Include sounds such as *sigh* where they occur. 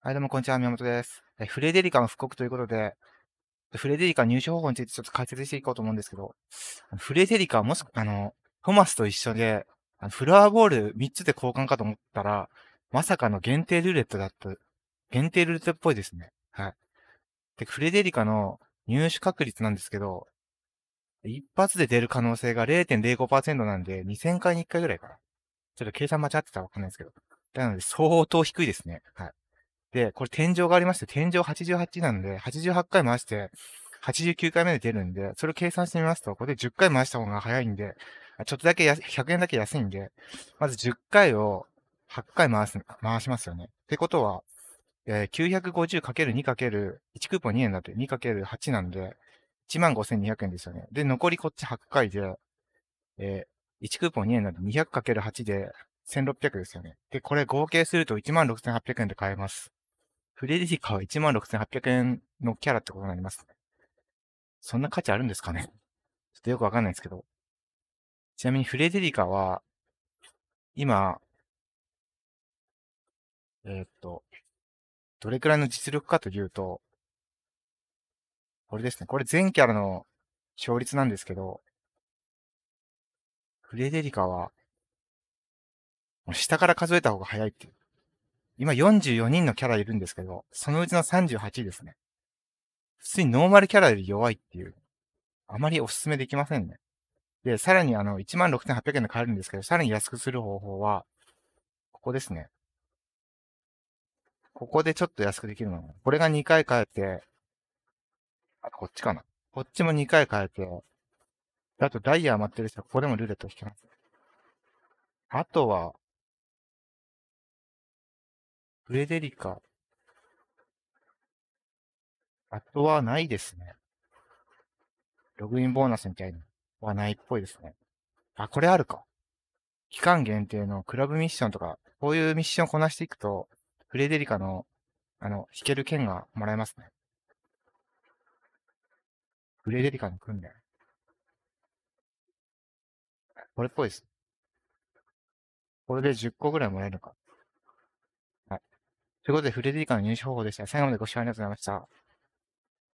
はい、どうも、こんにちは。宮本です。フレデリカの復刻ということで、フレデリカ入手方法についてちょっと解説していこうと思うんですけど、フレデリカはもしくあの、トマスと一緒で、フラワーボール3つで交換かと思ったら、まさかの限定ルーレットだった、限定ルーレットっぽいですね。はい。で、フレデリカの入手確率なんですけど、一発で出る可能性が0.05%なんで、2000回に1回ぐらいかな。ちょっと計算間違ってたらわかんないですけど。なので、相当低いですね。はい。で、これ天井がありまして、天井88なんで、88回回して、89回目で出るんで、それを計算してみますと、ここで10回回した方が早いんで、ちょっとだけ100円だけ安いんで、まず10回を8回回す、回しますよね。ってことは、えー、950×2×1 クーポン2円だって 2×8 なんで、15,200円ですよね。で、残りこっち8回で、えー、1クーポン2円なんで 200×8 で1600ですよね。で、これ合計すると16,800円で買えます。フレデリカは16,800円のキャラってことになります。そんな価値あるんですかね *laughs* ちょっとよくわかんないですけど。ちなみにフレデリカは、今、えー、っと、どれくらいの実力かというと、これですね。これ全キャラの勝率なんですけど、フレデリカは、下から数えた方が早いっていう。今44人のキャラいるんですけど、そのうちの38位ですね。普通にノーマルキャラより弱いっていう。あまりお勧めできませんね。で、さらにあの、16,800円で買えるんですけど、さらに安くする方法は、ここですね。ここでちょっと安くできるの。これが2回変えて、あとこっちかな。こっちも2回変えて、あとダイヤ余ってる人はここでもルーレット引きます。あとは、フレデリカ。あとはないですね。ログインボーナスみたいなはないっぽいですね。あ、これあるか。期間限定のクラブミッションとか、こういうミッションをこなしていくと、フレデリカの、あの、弾ける券がもらえますね。フレデリカの訓練。これっぽいです。これで10個ぐらいもらえるのか。ということで、フレデリカの入手方法でした。最後までご視聴ありがとうございました。